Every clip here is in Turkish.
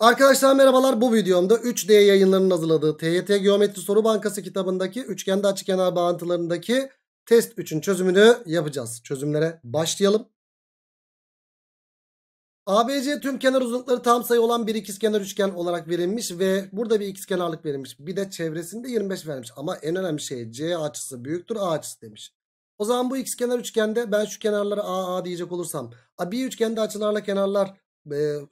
Arkadaşlar merhabalar bu videomda 3D yayınlarının hazırladığı TYT Geometri Soru Bankası kitabındaki üçgende açıkenar bağıntılarındaki test 3'ün çözümünü yapacağız. Çözümlere başlayalım. ABC tüm kenar uzunlukları tam sayı olan bir ikizkenar üçgen olarak verilmiş ve burada bir ikizkenarlık verilmiş. Bir de çevresinde 25 vermiş ama en önemli şey C açısı büyüktür A açısı demiş. O zaman bu ikizkenar üçgende ben şu kenarlara AA diyecek olursam bir üçgende açılarla kenarlar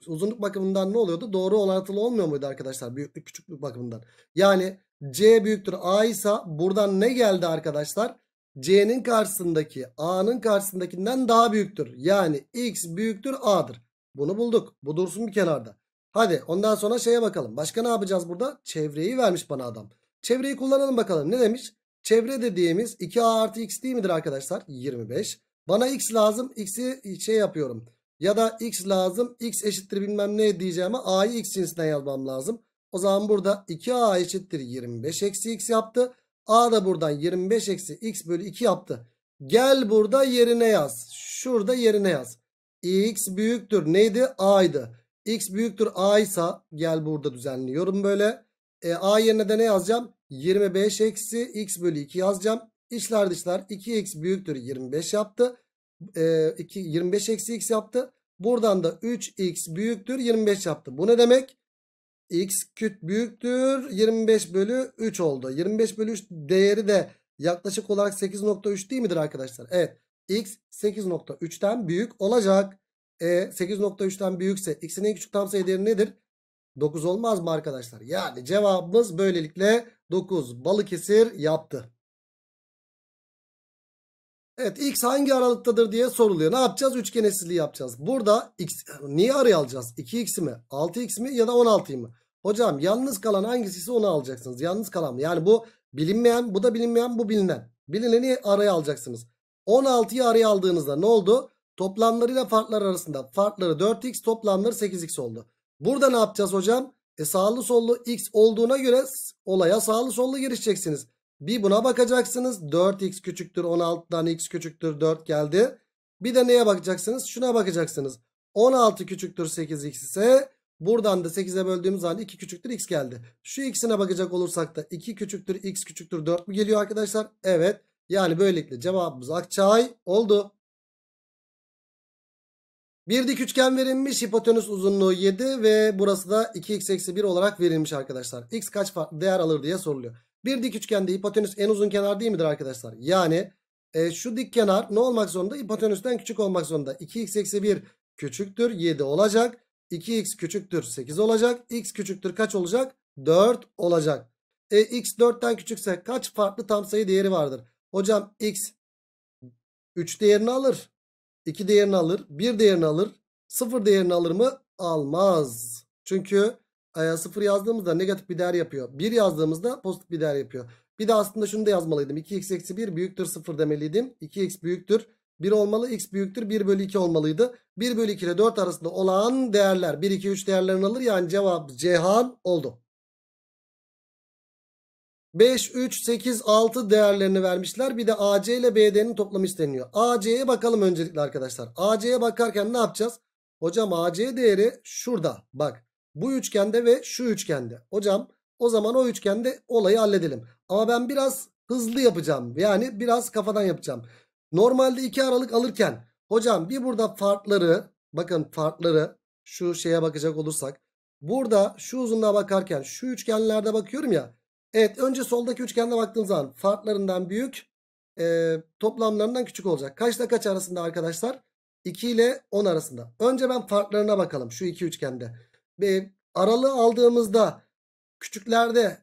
uzunluk bakımından ne oluyordu? Doğru orantılı olmuyor muydu arkadaşlar? Büyüklük küçüklük bakımından. Yani C büyüktür A ise buradan ne geldi arkadaşlar? C'nin karşısındaki A'nın karşısındakinden daha büyüktür. Yani X büyüktür A'dır. Bunu bulduk. Bu dursun bir kenarda. Hadi ondan sonra şeye bakalım. Başka ne yapacağız burada? Çevreyi vermiş bana adam. Çevreyi kullanalım bakalım. Ne demiş? Çevre dediğimiz 2A artı X değil midir arkadaşlar? 25. Bana X lazım. X'i şey yapıyorum. Ya da x lazım. X eşittir bilmem ne diyeceğime a'yı x cinsinden yazmam lazım. O zaman burada 2a eşittir 25 eksi x yaptı. A da buradan 25 eksi x bölü 2 yaptı. Gel burada yerine yaz. Şurada yerine yaz. X büyüktür. Neydi? A'ydı. X büyüktür A ise gel burada düzenliyorum böyle. E, A yerine de ne yazacağım? 25 eksi x bölü 2 yazacağım. İçler dışlar 2x büyüktür 25 yaptı e, 2, 25 eksi x yaptı. Buradan da 3x büyüktür 25 yaptı. Bu ne demek? x küt büyüktür 25 bölü 3 oldu. 25 bölü 3 değeri de yaklaşık olarak 8.3 değil midir arkadaşlar? Evet x 8.3'ten büyük olacak. E, 8.3'ten büyükse x'in en küçük tam sayı değeri nedir? 9 olmaz mı arkadaşlar? Yani cevabımız böylelikle 9 Balıkesir yaptı. Evet x hangi aralıktadır diye soruluyor. Ne yapacağız? Üçgen eşsizliği yapacağız. Burada x niye araya alacağız? 2x mi? 6x mi? Ya da 16'yı mı? Hocam yalnız kalan hangisi onu alacaksınız. Yalnız kalan mı? Yani bu bilinmeyen, bu da bilinmeyen, bu bilinen. Bilineni araya alacaksınız. 16'yı araya aldığınızda ne oldu? Toplamlarıyla farklar arasında farkları 4x toplamları 8x oldu. Burada ne yapacağız hocam? E sağlı sollu x olduğuna göre olaya sağlı sollu girişeceksiniz. Bir buna bakacaksınız. 4x küçüktür 16'dan x küçüktür 4 geldi. Bir de neye bakacaksınız? Şuna bakacaksınız. 16 küçüktür 8x ise buradan da 8'e böldüğümüz zaman 2 küçüktür x geldi. Şu x'ine bakacak olursak da 2 küçüktür x küçüktür 4 mü geliyor arkadaşlar? Evet. Yani böylelikle cevabımız Akçay oldu. Bir dik üçgen verilmiş. Hipotenüs uzunluğu 7 ve burası da 2x eksi 1 olarak verilmiş arkadaşlar. X kaç değer alır diye soruluyor. Bir dik üçgende hipotenüs en uzun kenar değil midir arkadaşlar? Yani e, şu dik kenar ne olmak zorunda? Hipotenüsten küçük olmak zorunda. 2x eksi 1 küçüktür 7 olacak. 2x küçüktür 8 olacak. x küçüktür kaç olacak? 4 olacak. E, x 4'ten küçükse kaç farklı tam sayı değeri vardır? Hocam x 3 değerini alır. 2 değerini alır. 1 değerini alır. 0 değerini alır mı? Almaz. Çünkü 0 ee, yazdığımızda negatif bir değer yapıyor. 1 yazdığımızda pozitif bir değer yapıyor. Bir de aslında şunu da yazmalıydım. 2x eksi 1 büyüktür 0 demeliydim. 2x büyüktür 1 olmalı. x büyüktür 1 bölü 2 olmalıydı. 1 bölü 2 ile 4 arasında olan değerler 1, 2, 3 değerlerini alır. Yani cevap Cihan oldu. 5, 3, 8, 6 değerlerini vermişler. Bir de AC ile BD'nin toplamı isteniyor. AC'ye bakalım öncelikle arkadaşlar. AC'ye bakarken ne yapacağız? Hocam AC değeri şurada. Bak bu üçgende ve şu üçgende. Hocam o zaman o üçgende olayı halledelim. Ama ben biraz hızlı yapacağım. Yani biraz kafadan yapacağım. Normalde iki Aralık alırken hocam bir burada farkları bakın farkları şu şeye bakacak olursak. Burada şu uzunluğa bakarken şu üçgenlerde bakıyorum ya. Evet önce soldaki üçgende baktığım zaman farklarından büyük e, toplamlarından küçük olacak. Kaçla kaç arasında arkadaşlar? 2 ile 10 arasında. Önce ben farklarına bakalım şu iki üçgende e, aralığı aldığımızda küçüklerde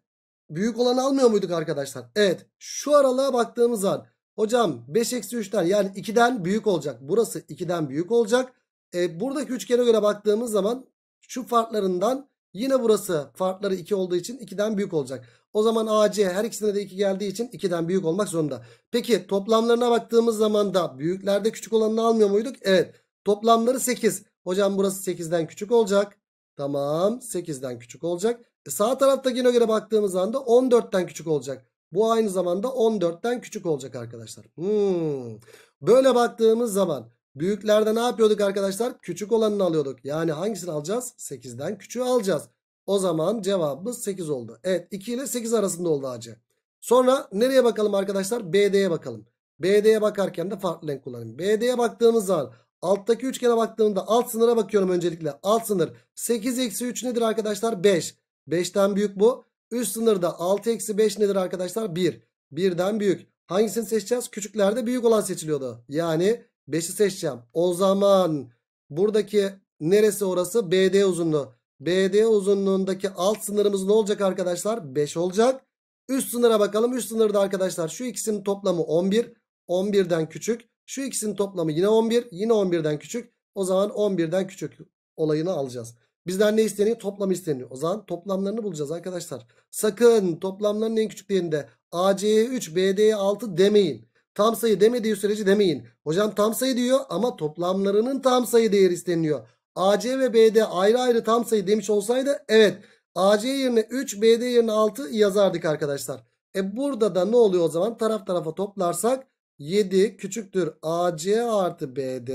büyük olanı almıyor muyduk arkadaşlar? Evet şu aralığa baktığımız zaman hocam 5 eksi 3'ten yani 2'den büyük olacak. Burası 2'den büyük olacak. E, buradaki üçgene göre baktığımız zaman şu farklarından yine burası farkları 2 olduğu için 2'den büyük olacak. O zaman AC her ikisine de 2 geldiği için 2'den büyük olmak zorunda. Peki toplamlarına baktığımız zaman da büyüklerde küçük olanını almıyor muyduk? Evet toplamları 8. Hocam burası 8'den küçük olacak. Tamam 8'den küçük olacak. E sağ taraftakine göre baktığımız anda 14'ten küçük olacak. Bu aynı zamanda 14'ten küçük olacak arkadaşlar. Hmm. Böyle baktığımız zaman büyüklerde ne yapıyorduk arkadaşlar? Küçük olanını alıyorduk. Yani hangisini alacağız? 8'den küçüğü alacağız. O zaman cevabımız 8 oldu. Evet 2 ile 8 arasında oldu acı. Sonra nereye bakalım arkadaşlar? BD'ye bakalım. BD'ye bakarken de farklı renk kullanayım. BD'ye baktığımız zaman Alttaki üçgene baktığımda alt sınıra bakıyorum öncelikle. Alt sınır 8 eksi 3 nedir arkadaşlar? 5. 5'ten büyük bu. Üst sınırda 6 eksi 5 nedir arkadaşlar? 1. 1'den büyük. Hangisini seçeceğiz? Küçüklerde büyük olan seçiliyordu. Yani 5'i seçeceğim. O zaman buradaki neresi orası? BD uzunluğu. BD uzunluğundaki alt sınırımız ne olacak arkadaşlar? 5 olacak. Üst sınıra bakalım. Üst sınırda arkadaşlar şu ikisinin toplamı 11. 11'den küçük. Şu ikisinin toplamı yine 11. Yine 11'den küçük. O zaman 11'den küçük olayını alacağız. Bizden ne isteniyor? Toplam isteniyor. O zaman toplamlarını bulacağız arkadaşlar. Sakın toplamların en küçüklerinde değerinde AC'ye 3, BD'ye 6 demeyin. Tam sayı demediği sürece demeyin. Hocam tam sayı diyor ama toplamlarının tam sayı değeri isteniyor. AC ve BD ayrı ayrı tam sayı demiş olsaydı evet AC yerine 3 BD yerine 6 yazardık arkadaşlar. E burada da ne oluyor o zaman taraf tarafa toplarsak 7 küçüktür AC artı BD.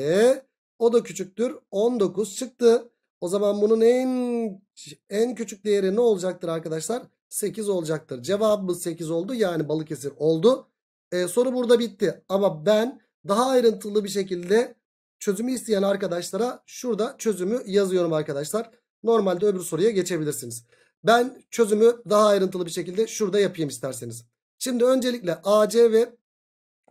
O da küçüktür 19 çıktı. O zaman bunun en en küçük değeri ne olacaktır arkadaşlar? 8 olacaktır. Cevabımız 8 oldu. Yani Balıkesir oldu. Ee, soru burada bitti. Ama ben daha ayrıntılı bir şekilde çözümü isteyen arkadaşlara şurada çözümü yazıyorum arkadaşlar. Normalde öbür soruya geçebilirsiniz. Ben çözümü daha ayrıntılı bir şekilde şurada yapayım isterseniz. Şimdi öncelikle AC ve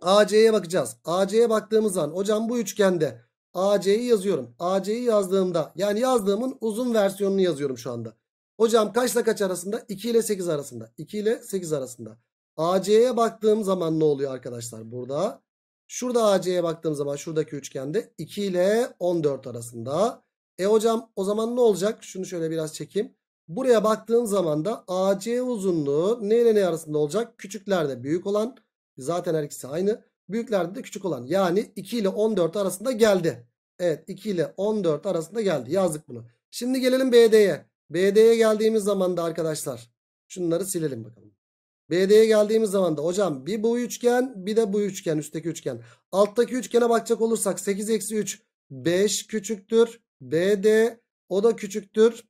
AC'ye bakacağız. AC'ye baktığımız zaman hocam bu üçgende AC'yi yazıyorum. AC'yi yazdığımda yani yazdığımın uzun versiyonunu yazıyorum şu anda. Hocam kaçla kaç arasında? 2 ile 8 arasında. 2 ile 8 arasında. AC'ye baktığım zaman ne oluyor arkadaşlar? Burada şurada AC'ye baktığım zaman şuradaki üçgende 2 ile 14 arasında. E hocam o zaman ne olacak? Şunu şöyle biraz çekeyim. Buraya baktığım zaman da AC uzunluğu ne ile ne arasında olacak? Küçüklerde büyük olan Zaten her ikisi aynı. Büyüklerde de küçük olan. Yani 2 ile 14 arasında geldi. Evet 2 ile 14 arasında geldi. Yazdık bunu. Şimdi gelelim BD'ye. BD'ye geldiğimiz zaman da arkadaşlar şunları silelim bakalım. BD'ye geldiğimiz zaman da hocam bir bu üçgen bir de bu üçgen üstteki üçgen. Alttaki üçgene bakacak olursak 8 eksi 3 5 küçüktür. BD o da küçüktür.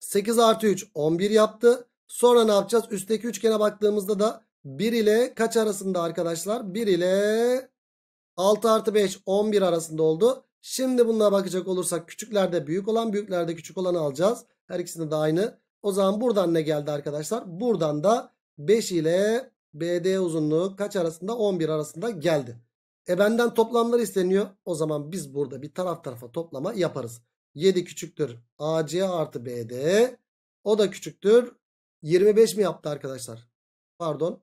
8 artı 3 11 yaptı. Sonra ne yapacağız? Üstteki üçgene baktığımızda da 1 ile kaç arasında arkadaşlar? 1 ile 6 artı 5 11 arasında oldu. Şimdi bunlara bakacak olursak küçüklerde büyük olan büyüklerde küçük olanı alacağız. Her ikisinde de aynı. O zaman buradan ne geldi arkadaşlar? Buradan da 5 ile BD uzunluğu kaç arasında? 11 arasında geldi. E benden toplamlar isteniyor. O zaman biz burada bir taraf tarafa toplama yaparız. 7 küçüktür AC artı BD. O da küçüktür. 25 mi yaptı arkadaşlar? Pardon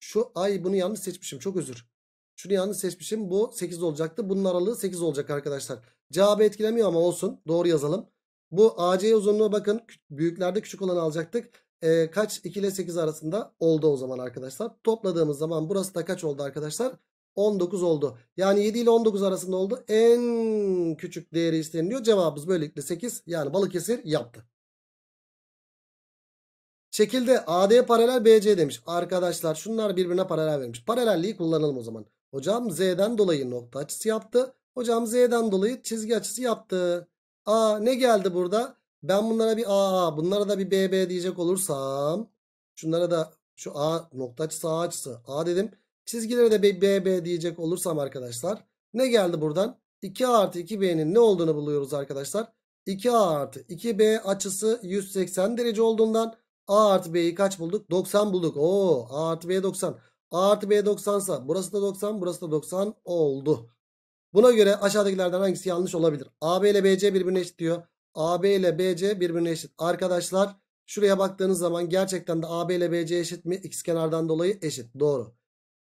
şu ay bunu yanlış seçmişim. Çok özür. Şunu yanlış seçmişim. Bu 8 olacaktı. Bunun aralığı 8 olacak arkadaşlar. Cevabı etkilemiyor ama olsun. Doğru yazalım. Bu AC uzunluğu bakın. Büyüklerde küçük olanı alacaktık. E, kaç? 2 ile 8 arasında oldu o zaman arkadaşlar. Topladığımız zaman burası da kaç oldu arkadaşlar? 19 oldu. Yani 7 ile 19 arasında oldu. En küçük değeri isteniliyor. Cevabımız böylelikle 8. Yani Balıkesir yaptı. Şekilde AD paralel BC demiş. Arkadaşlar şunlar birbirine paralel vermiş. Paralelliği kullanalım o zaman. Hocam Z'den dolayı nokta açısı yaptı. Hocam Z'den dolayı çizgi açısı yaptı. A ne geldi burada? Ben bunlara bir AA bunlara da bir BB diyecek olursam. Şunlara da şu A nokta açısı A açısı A dedim. Çizgilere de bir BB diyecek olursam arkadaşlar. Ne geldi buradan? 2 a artı 2B'nin ne olduğunu buluyoruz arkadaşlar. 2A artı 2B açısı 180 derece olduğundan A artı B'yi kaç bulduk? 90 bulduk. Oo, A artı B 90. A artı B 90 sa burası da 90 burası da 90 oldu. Buna göre aşağıdakilerden hangisi yanlış olabilir? AB ile BC birbirine eşit diyor. AB ile BC birbirine eşit. Arkadaşlar şuraya baktığınız zaman gerçekten de AB ile BC eşit mi? X kenardan dolayı eşit. Doğru.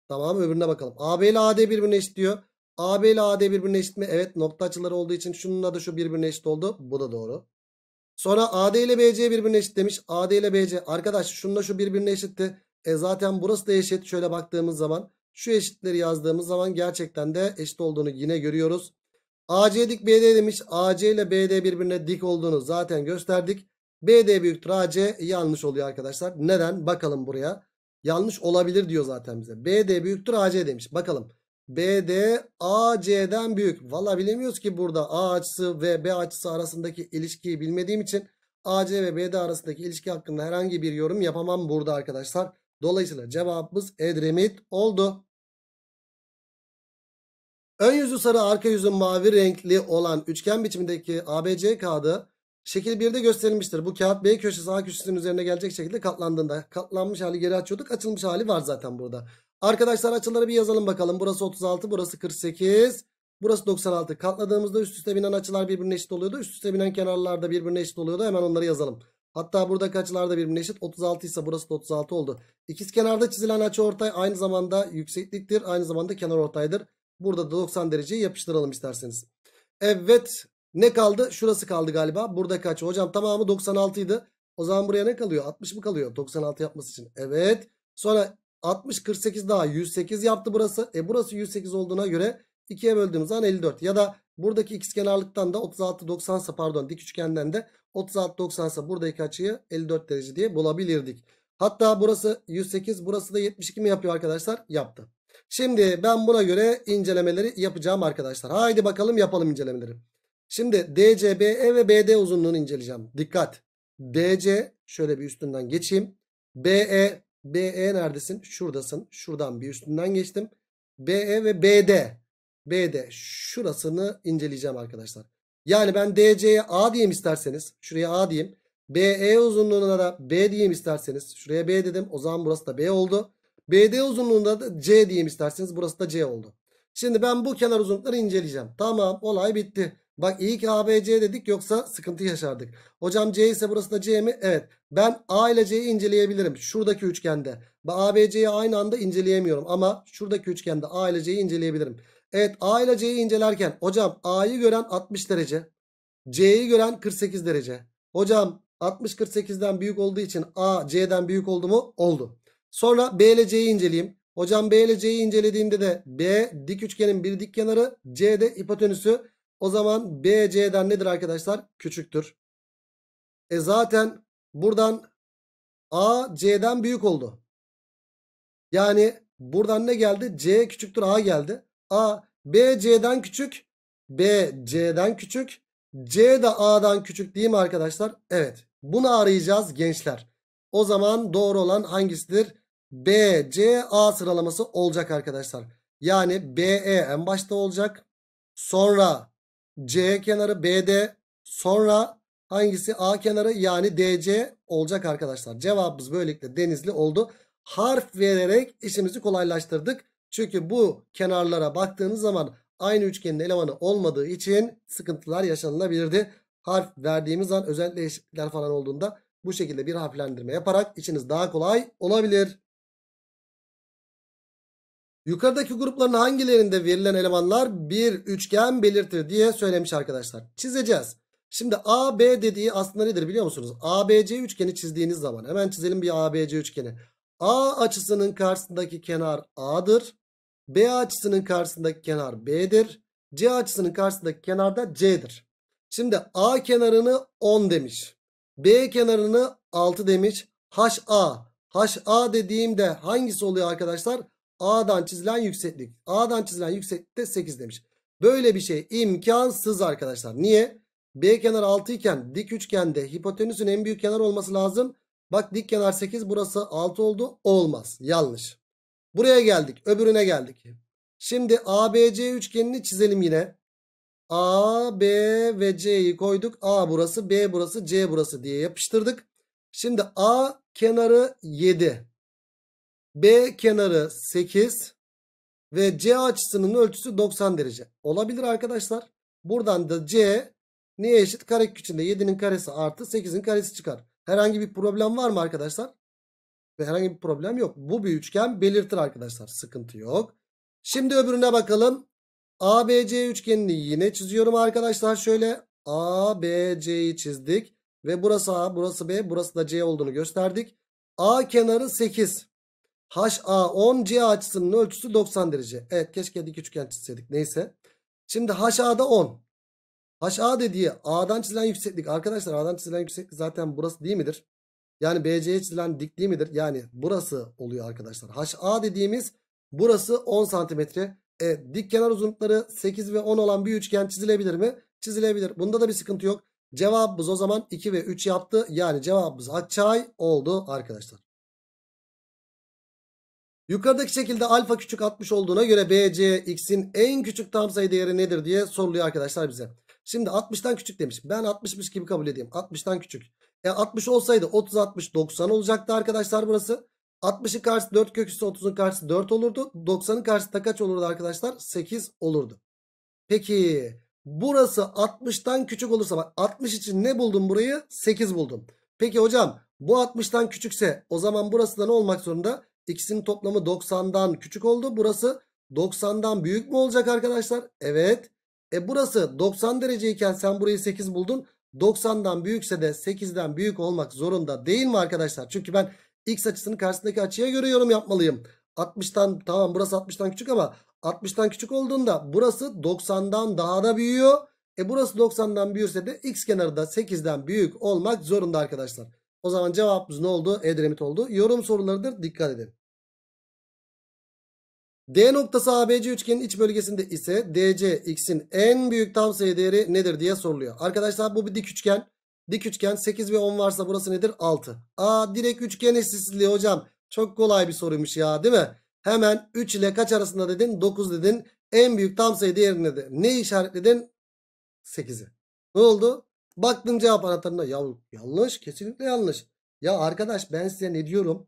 Tamam öbürüne bakalım. AB ile AD birbirine eşit diyor. AB ile AD birbirine eşit mi? Evet nokta açıları olduğu için şunun da şu birbirine eşit oldu. Bu da doğru. Sonra AD ile BC birbirine eşit demiş. AD ile BC. Arkadaş şununla şu birbirine eşitti. E zaten burası da eşit. Şöyle baktığımız zaman. Şu eşitleri yazdığımız zaman gerçekten de eşit olduğunu yine görüyoruz. AC dik BD demiş. AC ile BD birbirine dik olduğunu zaten gösterdik. BD büyüktür AC yanlış oluyor arkadaşlar. Neden? Bakalım buraya. Yanlış olabilir diyor zaten bize. BD büyüktür AC demiş. Bakalım. BD AC'den büyük. Valla bilemiyoruz ki burada A açısı ve B açısı arasındaki ilişkiyi bilmediğim için AC ve BD arasındaki ilişki hakkında herhangi bir yorum yapamam burada arkadaşlar. Dolayısıyla cevabımız Edremit oldu. Ön yüzü sarı arka yüzü mavi renkli olan üçgen biçimindeki ABC kağıdı şekil 1'de gösterilmiştir. Bu kağıt B köşesi A köşesinin üzerine gelecek şekilde katlandığında katlanmış hali geri açıyorduk. Açılmış hali var zaten burada. Arkadaşlar açıları bir yazalım bakalım. Burası 36 burası 48. Burası 96. Katladığımızda üst üste binen açılar birbirine eşit oluyordu. Üst üste binen kenarlar da birbirine eşit oluyordu. Hemen onları yazalım. Hatta burada açılar da birbirine eşit. 36 ise burası da 36 oldu. İkiz kenarda çizilen açı ortay aynı zamanda yüksekliktir. Aynı zamanda kenar ortaydır. Burada da 90 dereceyi yapıştıralım isterseniz. Evet. Ne kaldı? Şurası kaldı galiba. Burada kaç? Hocam tamamı 96 idi. O zaman buraya ne kalıyor? 60 mı kalıyor? 96 yapması için. Evet. Sonra 60 48 daha 108 yaptı burası. E burası 108 olduğuna göre 2'ye böldüğümüz zaman 54. Ya da buradaki x kenarlıktan da 36 90 sa pardon dik üçgenden de 36 90 sa buradaki açıyı 54 derece diye bulabilirdik. Hatta burası 108 burası da 72 mi yapıyor arkadaşlar? Yaptı. Şimdi ben buna göre incelemeleri yapacağım arkadaşlar. Haydi bakalım yapalım incelemeleri. Şimdi DCBE ve BD uzunluğunu inceleyeceğim. Dikkat. DC şöyle bir üstünden geçeyim. BE BE neredesin? Şuradasın. Şuradan bir üstünden geçtim. BE ve BD. BD şurasını inceleyeceğim arkadaşlar. Yani ben DC'ye A diyeyim isterseniz. Şuraya A diyeyim. BE uzunluğuna da B diyeyim isterseniz. Şuraya B dedim. O zaman burası da B oldu. BD uzunluğunda da C diyeyim isterseniz. Burası da C oldu. Şimdi ben bu kenar uzunlukları inceleyeceğim. Tamam olay bitti. Bak iyi ki ABC dedik yoksa sıkıntı yaşardık. Hocam C ise burası da C mi? Evet. Ben A ile C'yi inceleyebilirim. Şuradaki üçgende. Ben ABC'yi aynı anda inceleyemiyorum. Ama şuradaki üçgende A ile C'yi inceleyebilirim. Evet A ile C'yi incelerken hocam A'yı gören 60 derece. C'yi gören 48 derece. Hocam 60 48'den büyük olduğu için A C'den büyük oldu mu? Oldu. Sonra B ile C'yi inceleyeyim. Hocam B ile C'yi incelediğimde de B dik üçgenin bir dik kenarı. C de hipotenüsü. O zaman BC'den nedir arkadaşlar? Küçüktür. E zaten buradan A C'den büyük oldu. Yani buradan ne geldi? C küçüktür A geldi. A BC'den küçük. B C'den küçük. C de A'dan küçük değil mi arkadaşlar? Evet. Bunu arayacağız gençler. O zaman doğru olan hangisidir? B C A sıralaması olacak arkadaşlar. Yani B e en başta olacak. Sonra C kenarı BD sonra hangisi A kenarı yani DC olacak arkadaşlar. Cevabımız böylelikle denizli oldu. Harf vererek işimizi kolaylaştırdık. Çünkü bu kenarlara baktığınız zaman aynı üçgenin elemanı olmadığı için sıkıntılar yaşanılabilirdi. Harf verdiğimiz an özellikle eşitlikler falan olduğunda bu şekilde bir harflendirme yaparak işiniz daha kolay olabilir. Yukarıdaki grupların hangilerinde verilen elemanlar bir üçgen belirtir diye söylemiş arkadaşlar. Çizeceğiz. Şimdi AB dediği aslında nedir biliyor musunuz? ABC üçgeni çizdiğiniz zaman hemen çizelim bir ABC üçgeni. A açısının karşısındaki kenar A'dır. B açısının karşısındaki kenar B'dir. C açısının karşısındaki kenar da C'dir. Şimdi A kenarını 10 demiş. B kenarını 6 demiş. HA. HA dediğimde hangisi oluyor arkadaşlar? A'dan çizilen yükseklik. A'dan çizilen yükseklik de 8 demiş. Böyle bir şey imkansız arkadaşlar. Niye? B kenar 6 iken dik üçgende hipotenüsün en büyük kenar olması lazım. Bak dik kenar 8 burası 6 oldu. Olmaz. Yanlış. Buraya geldik. Öbürüne geldik. Şimdi ABC üçgenini çizelim yine. A, B ve C'yi koyduk. A burası, B burası, C burası diye yapıştırdık. Şimdi A kenarı 7. B kenarı 8 ve C açısının ölçüsü 90 derece. Olabilir arkadaşlar. Buradan da C neye eşit? karekök içinde 7'nin karesi artı 8'in karesi çıkar. Herhangi bir problem var mı arkadaşlar? Ve herhangi bir problem yok. Bu bir üçgen belirtir arkadaşlar. Sıkıntı yok. Şimdi öbürüne bakalım. ABC üçgenini yine çiziyorum arkadaşlar. Şöyle ABC'yi çizdik. Ve burası A, burası B, burası da C olduğunu gösterdik. A kenarı 8. HA10 C açısının ölçüsü 90 derece. Evet keşke dik üçgen çizseydik. Neyse. Şimdi HA'da 10. HA dediği A'dan çizilen yükseklik. Arkadaşlar A'dan çizilen yükseklik zaten burası değil midir? Yani BC'ye çizilen dik değil midir? Yani burası oluyor arkadaşlar. HA dediğimiz burası 10 santimetre. E, dik kenar uzunlukları 8 ve 10 olan bir üçgen çizilebilir mi? Çizilebilir. Bunda da bir sıkıntı yok. Cevabımız o zaman 2 ve 3 yaptı. Yani cevabımız Hatçay oldu arkadaşlar. Yukarıdaki şekilde alfa küçük 60 olduğuna göre BC x'in en küçük tam sayı değeri nedir diye soruluyor arkadaşlar bize. Şimdi 60'tan küçük demiş. Ben 60'mış gibi kabul edeyim. 60'tan küçük. E 60 olsaydı 30 60 90 olacaktı arkadaşlar burası. 60'ın karşısı 4 köküsü 30'un karşısı 4 olurdu. 90'ın karşısı kaç olurdu arkadaşlar? 8 olurdu. Peki burası 60'tan küçük olursa bak 60 için ne buldum burayı? 8 buldum. Peki hocam bu 60'tan küçükse o zaman burası da ne olmak zorunda? İkisinin toplamı 90'dan küçük oldu. Burası 90'dan büyük mü olacak arkadaşlar? Evet. E burası 90 dereceyken sen burayı 8 buldun. 90'dan büyükse de 8'den büyük olmak zorunda değil mi arkadaşlar? Çünkü ben x açısının karşısındaki açıya göre yorum yapmalıyım. 60'tan tamam burası 60'tan küçük ama 60'tan küçük olduğunda burası 90'dan daha da büyüyor. E burası 90'dan büyürse de x kenarı da 8'den büyük olmak zorunda arkadaşlar. O zaman cevabımız ne oldu? Edremit oldu. Yorum sorularıdır. Dikkat edin. D noktası ABC üçgenin iç bölgesinde ise DC x'in en büyük tam sayı değeri nedir diye soruluyor. Arkadaşlar bu bir dik üçgen. Dik üçgen 8 ve 10 varsa burası nedir? 6. Aa direkt üçgen eşitsizliği hocam. Çok kolay bir soruymuş ya değil mi? Hemen 3 ile kaç arasında dedin? 9 dedin. En büyük tam sayı değeri nedir? Ne işaretledin? 8'i. Ne oldu? Baktım cevap anahtarına. Ya yanlış kesinlikle yanlış. Ya arkadaş ben size ne diyorum?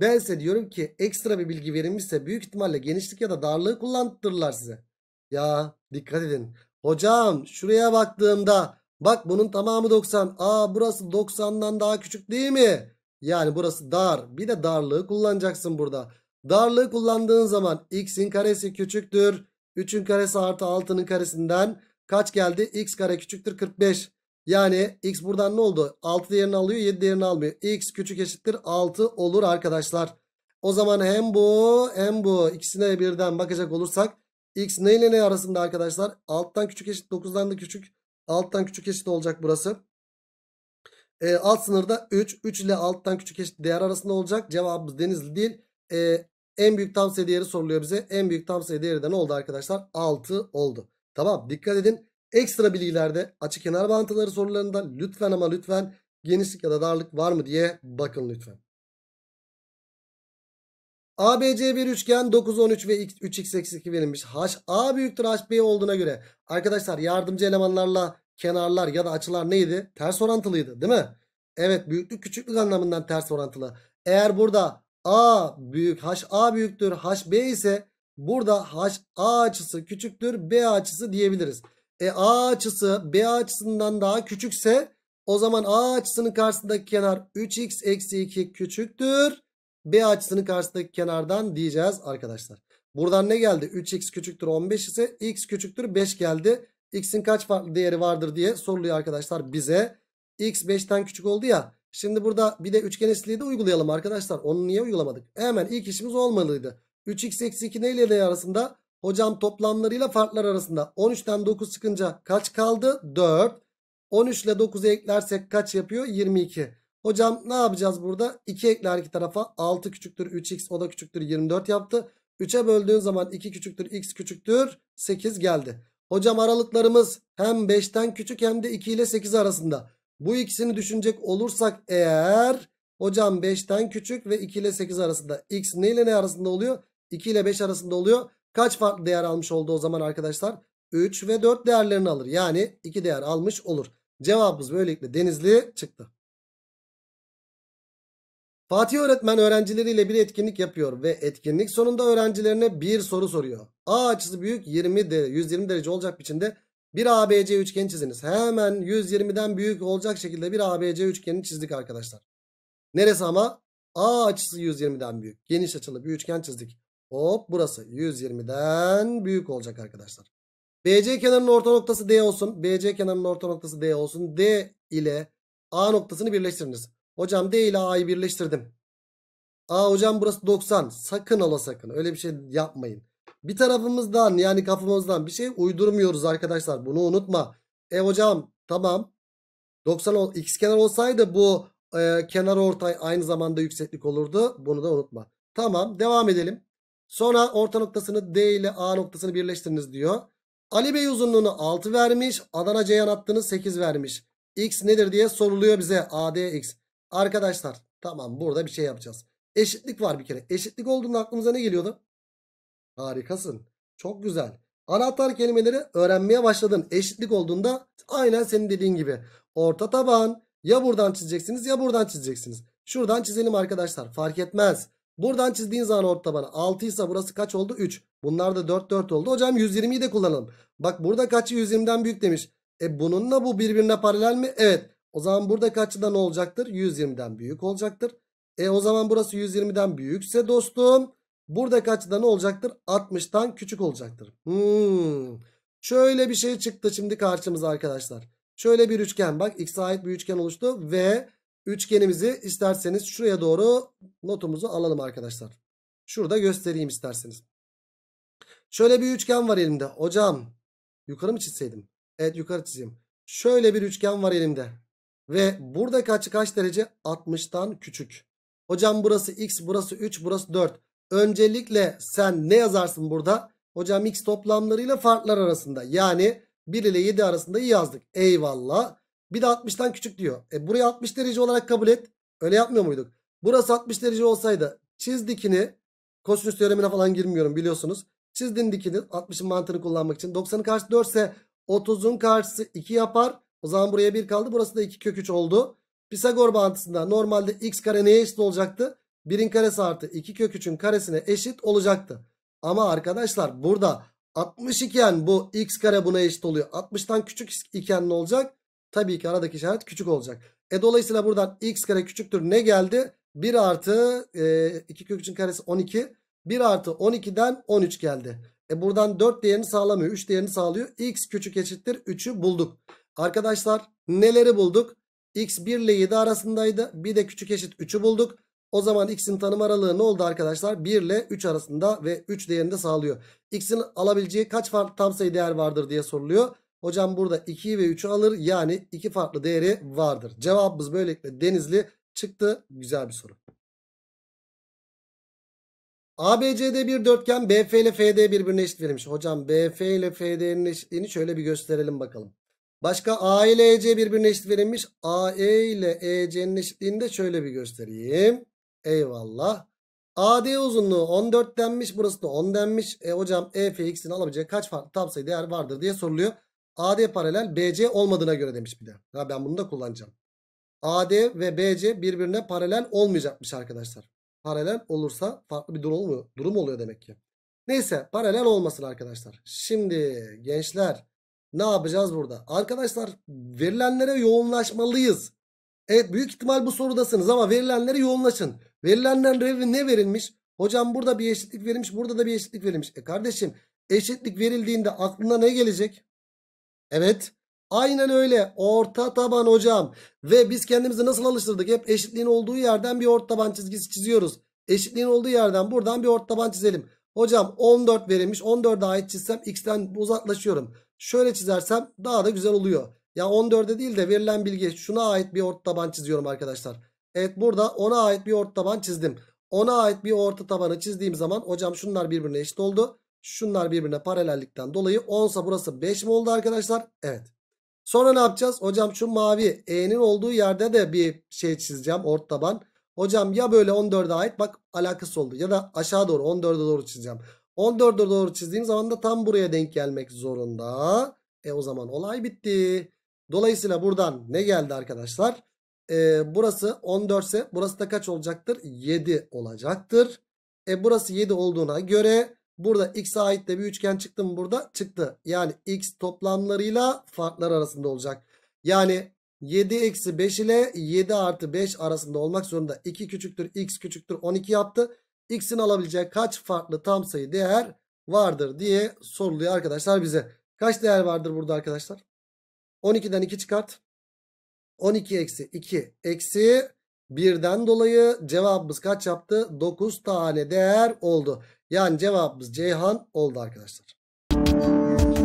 Ben size diyorum ki ekstra bir bilgi verilmişse büyük ihtimalle genişlik ya da darlığı kullandırırlar size. Ya dikkat edin. Hocam şuraya baktığımda bak bunun tamamı 90. Aa burası 90'dan daha küçük değil mi? Yani burası dar. Bir de darlığı kullanacaksın burada. Darlığı kullandığın zaman x'in karesi küçüktür. 3'ün karesi artı 6'nın karesinden kaç geldi? x kare küçüktür 45. Yani x buradan ne oldu? 6 değerini alıyor 7 değerini almıyor. x küçük eşittir 6 olur arkadaşlar. O zaman hem bu hem bu ikisine birden bakacak olursak x ne ile ne arasında arkadaşlar? Alttan küçük eşit 9'dan da küçük. Alttan küçük eşit olacak burası. E, alt sınırda 3. 3 ile alttan küçük eşit değer arasında olacak. Cevabımız denizli değil. E, en büyük tam sayı değeri soruluyor bize. En büyük tam sayı değeri de ne oldu arkadaşlar? 6 oldu. Tamam dikkat edin. Ekstra bilgilerde açı kenar bağıntıları sorularında lütfen ama lütfen genişlik ya da darlık var mı diye bakın lütfen. ABC bir üçgen 9, 13 ve 3x, eksi 2 verilmiş. A büyüktür HB olduğuna göre arkadaşlar yardımcı elemanlarla kenarlar ya da açılar neydi? Ters orantılıydı değil mi? Evet büyüklük küçüklük anlamından ters orantılı. Eğer burada A büyük A büyüktür B ise burada A açısı küçüktür B açısı diyebiliriz. E A açısı B açısından daha küçükse o zaman A açısının karşısındaki kenar 3x eksi 2 küçüktür. B açısının karşısındaki kenardan diyeceğiz arkadaşlar. Buradan ne geldi? 3x küçüktür 15 ise x küçüktür 5 geldi. X'in kaç farklı değeri vardır diye soruluyor arkadaşlar bize. X 5'ten küçük oldu ya. Şimdi burada bir de üçgen eşitliği de uygulayalım arkadaşlar. Onu niye uygulamadık? Hemen ilk işimiz olmalıydı. 3x eksi 2 ne ile ne arasında? Hocam toplamlarıyla farklar arasında 13'ten 9 çıkınca kaç kaldı? 4. 13 ile 9'u eklersek kaç yapıyor? 22. Hocam ne yapacağız burada? 2 ekler iki tarafa. 6 küçüktür 3x o da küçüktür 24 yaptı. 3'e böldüğün zaman 2 küçüktür x küçüktür 8 geldi. Hocam aralıklarımız hem 5'ten küçük hem de 2 ile 8 arasında. Bu ikisini düşünecek olursak eğer hocam 5'ten küçük ve 2 ile 8 arasında. X ne ile ne arasında oluyor? 2 ile 5 arasında oluyor. Kaç farklı değer almış oldu o zaman arkadaşlar? 3 ve 4 değerlerini alır. Yani 2 değer almış olur. Cevabımız böylelikle Denizli çıktı. Fatih öğretmen öğrencileriyle bir etkinlik yapıyor ve etkinlik sonunda öğrencilerine bir soru soruyor. A açısı büyük 20 de 120 derece olacak biçimde bir ABC üçgeni çiziniz. Hemen 120'den büyük olacak şekilde bir ABC üçgeni çizdik arkadaşlar. Neresi ama? A açısı 120'den büyük. Geniş açılı bir üçgen çizdik. Hop burası 120'den büyük olacak arkadaşlar. BC kenarının orta noktası D olsun. BC kenarının orta noktası D olsun. D ile A noktasını birleştiriniz. Hocam D ile A'yı birleştirdim. A hocam burası 90. Sakın ola sakın. Öyle bir şey yapmayın. Bir tarafımızdan yani kafamızdan bir şey uydurmuyoruz arkadaşlar. Bunu unutma. E hocam tamam. 90 x kenar olsaydı bu e, kenar ortay aynı zamanda yükseklik olurdu. Bunu da unutma. Tamam devam edelim. Sonra orta noktasını D ile A noktasını birleştiriniz diyor. Ali Bey uzunluğunu 6 vermiş. Adana Ceyhan hattını 8 vermiş. X nedir diye soruluyor bize. ADX. Arkadaşlar tamam burada bir şey yapacağız. Eşitlik var bir kere. Eşitlik olduğunda aklımıza ne geliyordu? Harikasın. Çok güzel. Anahtar kelimeleri öğrenmeye başladın. Eşitlik olduğunda aynen senin dediğin gibi. Orta taban ya buradan çizeceksiniz ya buradan çizeceksiniz. Şuradan çizelim arkadaşlar. Fark etmez. Buradan çizdiğin zaman orta bana 6 ise burası kaç oldu? 3. Bunlar da 4 4 oldu. Hocam 120'yi de kullanalım. Bak burada kaçı 120'den büyük demiş. E bununla bu birbirine paralel mi? Evet. O zaman burada kaçı da ne olacaktır? 120'den büyük olacaktır. E o zaman burası 120'den büyükse dostum. Burada kaçı da ne olacaktır? 60'tan küçük olacaktır. Hmm. Şöyle bir şey çıktı şimdi karşımıza arkadaşlar. Şöyle bir üçgen bak. X'e ait bir üçgen oluştu. Ve Üçgenimizi isterseniz şuraya doğru notumuzu alalım arkadaşlar. Şurada göstereyim isterseniz. Şöyle bir üçgen var elimde. Hocam yukarı mı çizseydim? Evet yukarı çizeyim. Şöyle bir üçgen var elimde. Ve burada kaç kaç derece? 60'tan küçük. Hocam burası x, burası 3, burası 4. Öncelikle sen ne yazarsın burada? Hocam x toplamlarıyla farklar arasında. Yani 1 ile 7 arasında iyi yazdık. Eyvallah. Bir de 60'tan küçük diyor. E burayı 60 derece olarak kabul et. Öyle yapmıyor muyduk? Burası 60 derece olsaydı çiz dikini kosinüs teoremine falan girmiyorum biliyorsunuz. Çizdin dikini 60'ın mantığını kullanmak için. 90'ın karşısı 4 ise 30'un karşısı 2 yapar. O zaman buraya 1 kaldı. Burası da 2 kök 3 oldu. Pisagor bağıntısında normalde x kare neye eşit olacaktı? 1'in karesi artı 2 kök 3'ün karesine eşit olacaktı. Ama arkadaşlar burada 60 iken bu x kare buna eşit oluyor. 60'tan küçük iken ne olacak? Tabii ki aradaki işaret küçük olacak. E dolayısıyla buradan x kare küçüktür ne geldi? 1 artı e, 2 kök 3'ün karesi 12. 1 artı 12'den 13 geldi. E buradan 4 değerini sağlamıyor. 3 değerini sağlıyor. x küçük eşittir 3'ü bulduk. Arkadaşlar neleri bulduk? x 1 ile 7 arasındaydı. Bir de küçük eşit 3'ü bulduk. O zaman x'in tanım aralığı ne oldu arkadaşlar? 1 ile 3 arasında ve 3 değerini de sağlıyor. x'in alabileceği kaç farklı tam sayı değer vardır diye soruluyor. Hocam burada 2'yi ve 3'ü alır. Yani iki farklı değeri vardır. Cevabımız böylelikle Denizli çıktı. Güzel bir soru. ABCD bir dörtgen BF ile FD birbirine eşit verilmiş. Hocam BF ile FD'nin eşitliğini şöyle bir gösterelim bakalım. Başka A ile EC birbirine eşit verilmiş. AE ile EC'nin eşitliğini de şöyle bir göstereyim. Eyvallah. AD uzunluğu 14 denmiş. Burası da 10 denmiş. E hocam EFX'in alabileceği kaç farklı tam sayı değer vardır diye soruluyor. AD paralel BC olmadığına göre demiş bir de. Ha ben bunu da kullanacağım. AD ve BC birbirine paralel olmayacakmış arkadaşlar. Paralel olursa farklı bir durum oluyor, durum oluyor demek ki. Neyse paralel olmasın arkadaşlar. Şimdi gençler ne yapacağız burada? Arkadaşlar verilenlere yoğunlaşmalıyız. Evet büyük ihtimal bu sorudasınız ama verilenlere yoğunlaşın. Verilenler ne verilmiş? Hocam burada bir eşitlik verilmiş burada da bir eşitlik verilmiş. E kardeşim eşitlik verildiğinde aklına ne gelecek? Evet. Aynen öyle. Orta taban hocam. Ve biz kendimizi nasıl alıştırdık? Hep eşitliğin olduğu yerden bir orta taban çizgisi çiziyoruz. Eşitliğin olduğu yerden buradan bir orta taban çizelim. Hocam 14 verilmiş. 14'e ait çizsem x'ten uzaklaşıyorum. Şöyle çizersem daha da güzel oluyor. Ya 14'e değil de verilen bilgi şuna ait bir orta taban çiziyorum arkadaşlar. Evet burada 10'a ait bir orta taban çizdim. 10'a ait bir orta tabanı çizdiğim zaman hocam şunlar birbirine eşit oldu. Şunlar birbirine paralellikten dolayı 10 sa burası 5 mi oldu arkadaşlar? Evet. Sonra ne yapacağız? Hocam şu mavi E'nin olduğu yerde de bir şey çizeceğim. Ort taban. Hocam ya böyle 14'e ait bak alakası oldu. Ya da aşağı doğru 14'e doğru çizeceğim. 14'e doğru çizdiğim zaman da tam buraya denk gelmek zorunda. E o zaman olay bitti. Dolayısıyla buradan ne geldi arkadaşlar? E, burası 14 ise burası da kaç olacaktır? 7 olacaktır. E burası 7 olduğuna göre Burada x'e ait de bir üçgen çıktı mı burada? Çıktı. Yani x toplamlarıyla farklar arasında olacak. Yani 7 eksi 5 ile 7 artı 5 arasında olmak zorunda. 2 küçüktür x küçüktür 12 yaptı. X'in alabileceği kaç farklı tam sayı değer vardır diye soruluyor arkadaşlar bize. Kaç değer vardır burada arkadaşlar? 12'den 2 çıkart. 12 eksi 2 eksi 1'den dolayı cevabımız kaç yaptı? 9 tane değer oldu. Yani cevabımız Ceyhan oldu arkadaşlar.